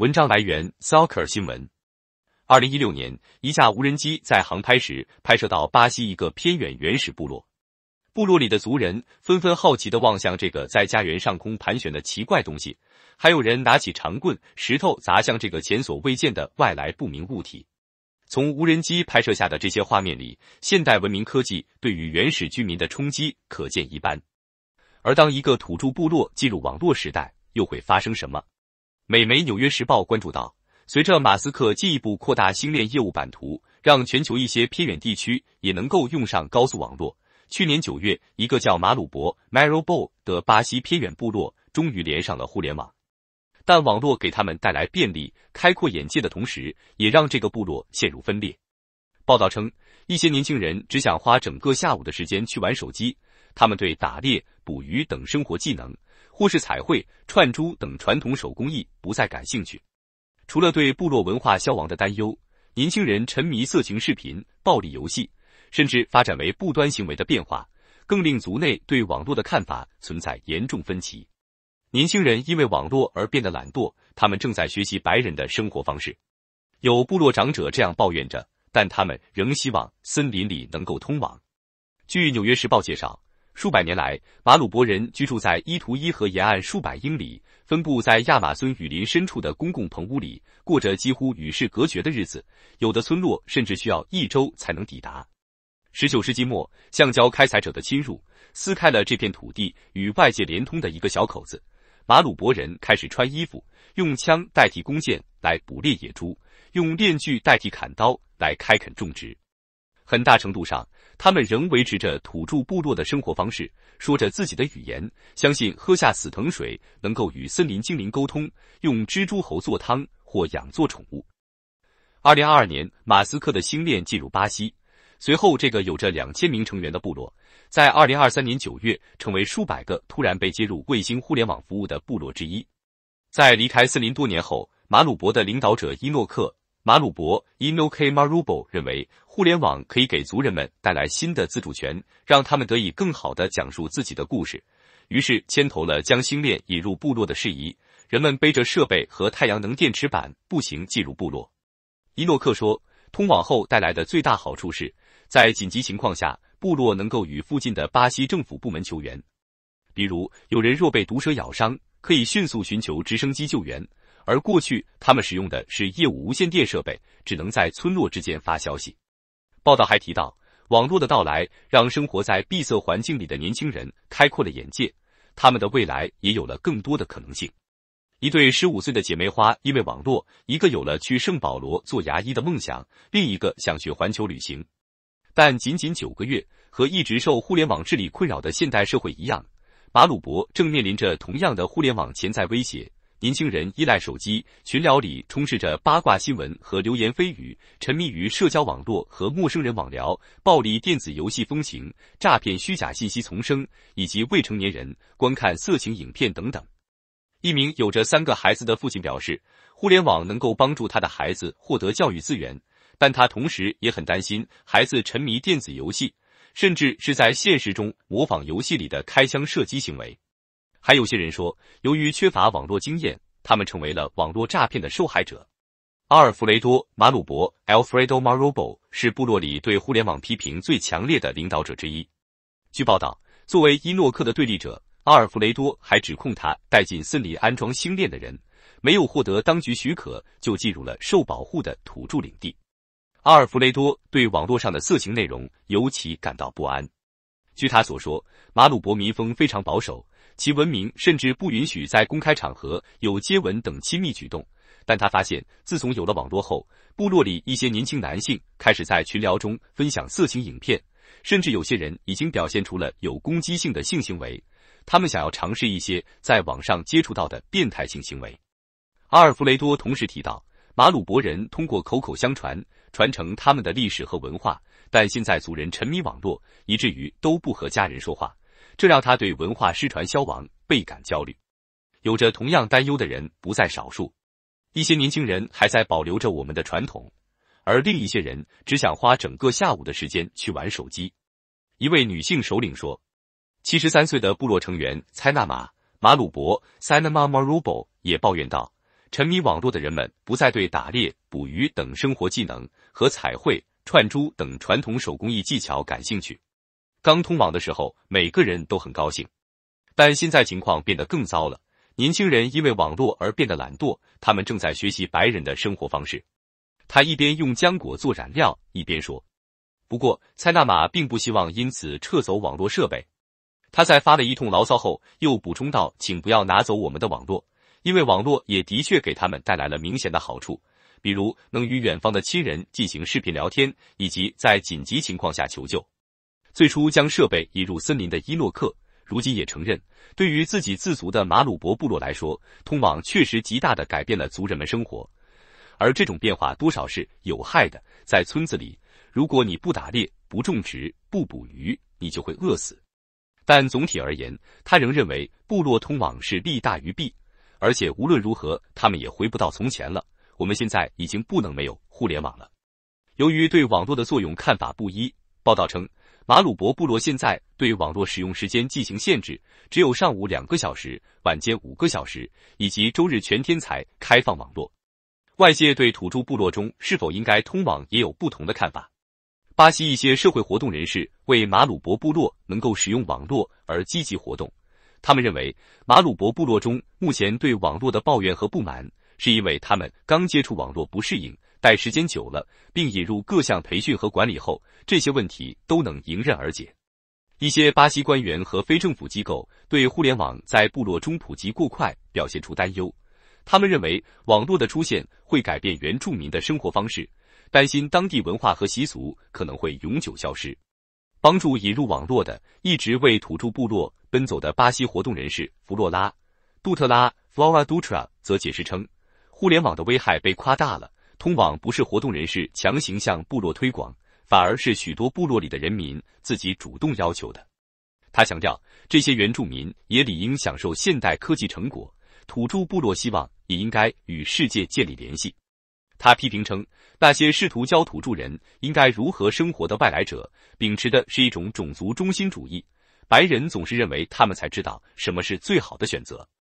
文章来源：Soccer 新闻。二零一六年，一架无人机在航拍时拍摄到巴西一个偏远原始部落，部落里的族人纷纷好奇的望向这个在家园上空盘旋的奇怪东西，还有人拿起长棍、石头砸向这个前所未见的外来不明物体。从无人机拍摄下的这些画面里，现代文明科技对于原始居民的冲击可见一斑。而当一个土著部落进入网络时代，又会发生什么？美媒《纽约时报》关注到，随着马斯克进一步扩大星链业务版图，让全球一些偏远地区也能够用上高速网络。去年九月，一个叫马鲁博 m a r o b o 的巴西偏远部落终于连上了互联网。但网络给他们带来便利、开阔眼界的同时，也让这个部落陷入分裂。报道称，一些年轻人只想花整个下午的时间去玩手机。他们对打猎、捕鱼等生活技能，或是彩绘、串珠等传统手工艺不再感兴趣。除了对部落文化消亡的担忧，年轻人沉迷色情视频、暴力游戏，甚至发展为不端行为的变化，更令族内对网络的看法存在严重分歧。年轻人因为网络而变得懒惰，他们正在学习白人的生活方式。有部落长者这样抱怨着，但他们仍希望森林里能够通网。据《纽约时报》介绍。数百年来，马鲁伯人居住在伊图伊河沿岸数百英里，分布在亚马孙雨林深处的公共棚屋里，过着几乎与世隔绝的日子。有的村落甚至需要一周才能抵达。19世纪末，橡胶开采者的侵入撕开了这片土地与外界连通的一个小口子。马鲁伯人开始穿衣服，用枪代替弓箭来捕猎野猪，用链锯代替砍刀来开垦种植。很大程度上，他们仍维持着土著部落的生活方式，说着自己的语言，相信喝下死藤水能够与森林精灵沟通，用蜘蛛猴做汤或养做宠物。二零二二年，马斯克的星链进入巴西，随后这个有着两千名成员的部落，在二零二三年九月成为数百个突然被接入卫星互联网服务的部落之一。在离开森林多年后，马鲁博的领导者伊诺克。马鲁博伊 a r u b o 认为，互联网可以给族人们带来新的自主权，让他们得以更好地讲述自己的故事。于是，牵头了将星链引入部落的事宜。人们背着设备和太阳能电池板，步行进入部落。伊诺克说，通往后带来的最大好处是，在紧急情况下，部落能够与附近的巴西政府部门求援。比如，有人若被毒蛇咬伤，可以迅速寻求直升机救援。而过去，他们使用的是业务无线电设备，只能在村落之间发消息。报道还提到，网络的到来让生活在闭塞环境里的年轻人开阔了眼界，他们的未来也有了更多的可能性。一对十五岁的姐妹花因为网络，一个有了去圣保罗做牙医的梦想，另一个想学环球旅行。但仅仅九个月，和一直受互联网治理困扰的现代社会一样，马鲁博正面临着同样的互联网潜在威胁。年轻人依赖手机群聊里充斥着八卦新闻和流言蜚语，沉迷于社交网络和陌生人网聊，暴力电子游戏风行，诈骗虚假信息丛生，以及未成年人观看色情影片等等。一名有着三个孩子的父亲表示，互联网能够帮助他的孩子获得教育资源，但他同时也很担心孩子沉迷电子游戏，甚至是在现实中模仿游戏里的开枪射击行为。还有些人说，由于缺乏网络经验，他们成为了网络诈骗的受害者。阿尔弗雷多·马鲁博 （Alfredo Marubo） 是部落里对互联网批评最强烈的领导者之一。据报道，作为伊诺克的对立者，阿尔弗雷多还指控他带进森林安装星链的人没有获得当局许可就进入了受保护的土著领地。阿尔弗雷多对网络上的色情内容尤其感到不安。据他所说，马鲁博民风非常保守。其文明甚至不允许在公开场合有接吻等亲密举动。但他发现，自从有了网络后，部落里一些年轻男性开始在群聊中分享色情影片，甚至有些人已经表现出了有攻击性的性行为。他们想要尝试一些在网上接触到的变态性行为。阿尔弗雷多同时提到，马鲁伯人通过口口相传传承他们的历史和文化，但现在族人沉迷网络，以至于都不和家人说话。这让他对文化失传消亡倍感焦虑，有着同样担忧的人不在少数。一些年轻人还在保留着我们的传统，而另一些人只想花整个下午的时间去玩手机。一位女性首领说：“七十三岁的部落成员塞纳玛马鲁博塞纳 n a m a m Rubo） 也抱怨道，沉迷网络的人们不再对打猎、捕鱼等生活技能和彩绘、串珠等传统手工艺技巧感兴趣。”刚通网的时候，每个人都很高兴，但现在情况变得更糟了。年轻人因为网络而变得懒惰，他们正在学习白人的生活方式。他一边用浆果做染料，一边说：“不过，塞纳玛并不希望因此撤走网络设备。”他在发了一通牢骚后，又补充道：“请不要拿走我们的网络，因为网络也的确给他们带来了明显的好处，比如能与远方的亲人进行视频聊天，以及在紧急情况下求救。”最初将设备引入森林的伊诺克，如今也承认，对于自给自足的马鲁博部落来说，通往确实极大地改变了族人们生活。而这种变化多少是有害的。在村子里，如果你不打猎、不种植、不捕鱼，你就会饿死。但总体而言，他仍认为部落通往是利大于弊。而且无论如何，他们也回不到从前了。我们现在已经不能没有互联网了。由于对网络的作用看法不一，报道称。马鲁博部落现在对网络使用时间进行限制，只有上午两个小时，晚间五个小时，以及周日全天才开放网络。外界对土著部落中是否应该通网也有不同的看法。巴西一些社会活动人士为马鲁博部落能够使用网络而积极活动，他们认为马鲁博部落中目前对网络的抱怨和不满，是因为他们刚接触网络不适应。待时间久了，并引入各项培训和管理后，这些问题都能迎刃而解。一些巴西官员和非政府机构对互联网在部落中普及过快表现出担忧，他们认为网络的出现会改变原住民的生活方式，担心当地文化和习俗可能会永久消失。帮助引入网络的一直为土著部落奔走的巴西活动人士弗洛拉·杜特拉 （Flora Dutra） 则解释称，互联网的危害被夸大了。通往不是活动人士强行向部落推广，反而是许多部落里的人民自己主动要求的。他强调，这些原住民也理应享受现代科技成果，土著部落希望也应该与世界建立联系。他批评称，那些试图教土著人应该如何生活的外来者，秉持的是一种种族中心主义。白人总是认为他们才知道什么是最好的选择。